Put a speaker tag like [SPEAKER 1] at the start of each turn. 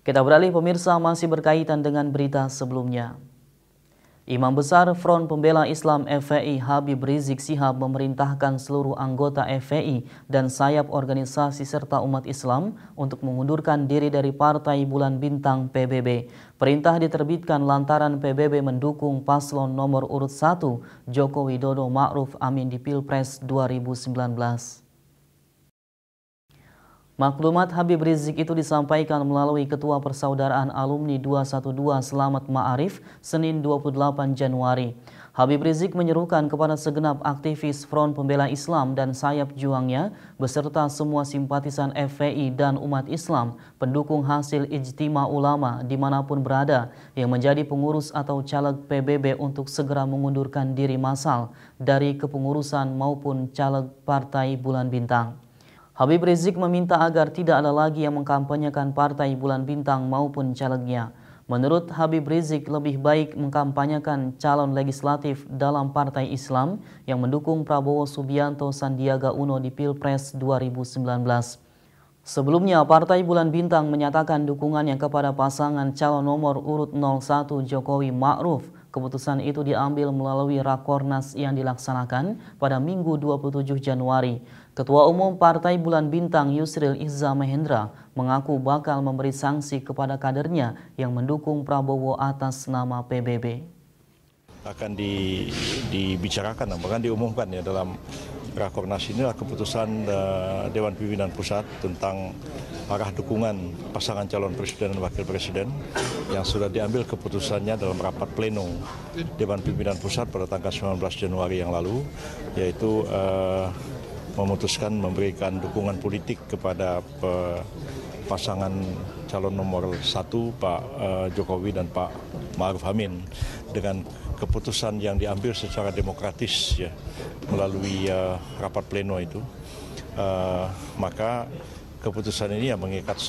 [SPEAKER 1] Kita beralih pemirsa masih berkaitan dengan berita sebelumnya. Imam Besar Front Pembela Islam FPI Habib Rizik Sihab memerintahkan seluruh anggota FPI dan sayap organisasi serta umat Islam untuk mengundurkan diri dari Partai Bulan Bintang PBB. Perintah diterbitkan lantaran PBB mendukung paslon nomor urut 1 Joko Widodo Ma'ruf Amin di Pilpres 2019. Maklumat Habib Rizik itu disampaikan melalui Ketua Persaudaraan Alumni 212 Selamat Ma'arif Senin 28 Januari. Habib Rizik menyerukan kepada segenap aktivis Front Pembela Islam dan sayap juangnya beserta semua simpatisan FPI dan umat Islam pendukung hasil ijtima ulama dimanapun berada yang menjadi pengurus atau caleg PBB untuk segera mengundurkan diri massal dari kepengurusan maupun caleg Partai Bulan Bintang. Habib Rizik meminta agar tidak ada lagi yang mengkampanyekan partai bulan bintang maupun calegnya. Menurut Habib Rizik, lebih baik mengkampanyekan calon legislatif dalam Partai Islam yang mendukung Prabowo Subianto Sandiaga Uno di Pilpres 2019. Sebelumnya, Partai Bulan Bintang menyatakan dukungannya kepada pasangan calon nomor urut 01 Jokowi Ma'ruf Keputusan itu diambil melalui Rakornas yang dilaksanakan pada Minggu 27 Januari. Ketua Umum Partai Bulan Bintang Yusril Izza Mahendra mengaku bakal memberi sanksi kepada kadernya yang mendukung Prabowo atas nama PBB
[SPEAKER 2] akan di, dibicarakan, bahkan diumumkan ya dalam Rakornas ini adalah keputusan eh, Dewan Pimpinan Pusat tentang arah dukungan pasangan calon presiden dan wakil presiden yang sudah diambil keputusannya dalam rapat pleno Dewan Pimpinan Pusat pada tanggal 19 Januari yang lalu, yaitu uh, memutuskan memberikan dukungan politik kepada pasangan calon nomor satu Pak eh, Jokowi dan Pak Ma'ruf Amin dengan keputusan yang diambil secara demokratis ya melalui uh, rapat pleno itu, uh, maka keputusan ini ya mengikat.